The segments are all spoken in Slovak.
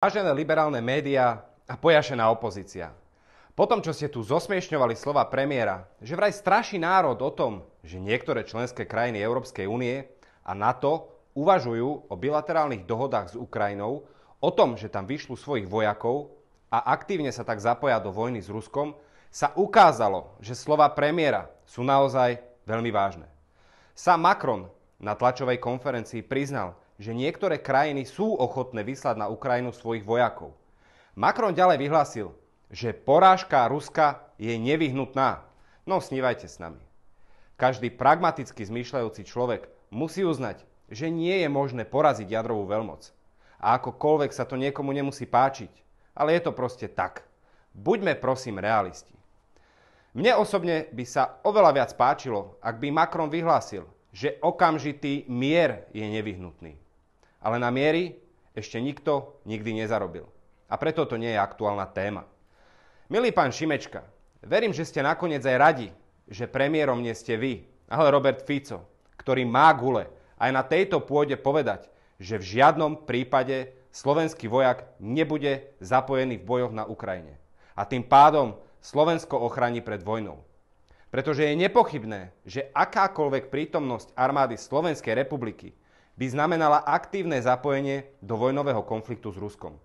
Vážené liberálne médiá a pojašená opozícia. Po tom, čo ste tu zosmiešňovali slova premiéra, že vraj straší národ o tom, že niektoré členské krajiny Európskej únie a NATO uvažujú o bilaterálnych dohodách s Ukrajinou, o tom, že tam vyšlu svojich vojakov a aktívne sa tak zapoja do vojny s Ruskom, sa ukázalo, že slova premiéra sú naozaj veľmi vážne. Sám Macron na tlačovej konferencii priznal, že niektoré krajiny sú ochotné vyslať na Ukrajinu svojich vojakov. Macron ďalej vyhlásil, že porážka Ruska je nevyhnutná. No snívajte s nami. Každý pragmaticky zmýšľajúci človek musí uznať, že nie je možné poraziť jadrovú veľmoc. A akokoľvek sa to niekomu nemusí páčiť, ale je to proste tak. Buďme prosím realisti. Mne osobne by sa oveľa viac páčilo, ak by Macron vyhlásil, že okamžitý mier je nevyhnutný ale na miery ešte nikto nikdy nezarobil. A preto to nie je aktuálna téma. Milý pán Šimečka, verím, že ste nakoniec aj radi, že premiérom nie ste vy, ale Robert Fico, ktorý má gule aj na tejto pôde povedať, že v žiadnom prípade slovenský vojak nebude zapojený v bojoch na Ukrajine. A tým pádom Slovensko ochráni pred vojnou. Pretože je nepochybné, že akákoľvek prítomnosť armády Slovenskej republiky by znamenala aktívne zapojenie do vojnového konfliktu s Ruskom.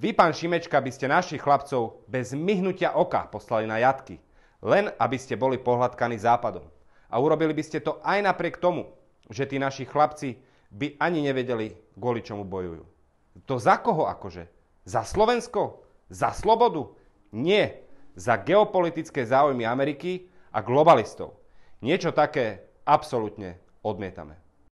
Vy, pán Šimečka, by ste našich chlapcov bez myhnutia oka poslali na jatky, len aby ste boli pohľadkaní západom. A urobili by ste to aj napriek tomu, že tí naši chlapci by ani nevedeli, kvôli čomu bojujú. To za koho akože? Za Slovensko? Za slobodu? Nie. Za geopolitické záujmy Ameriky a globalistov. Niečo také absolútne odmietame.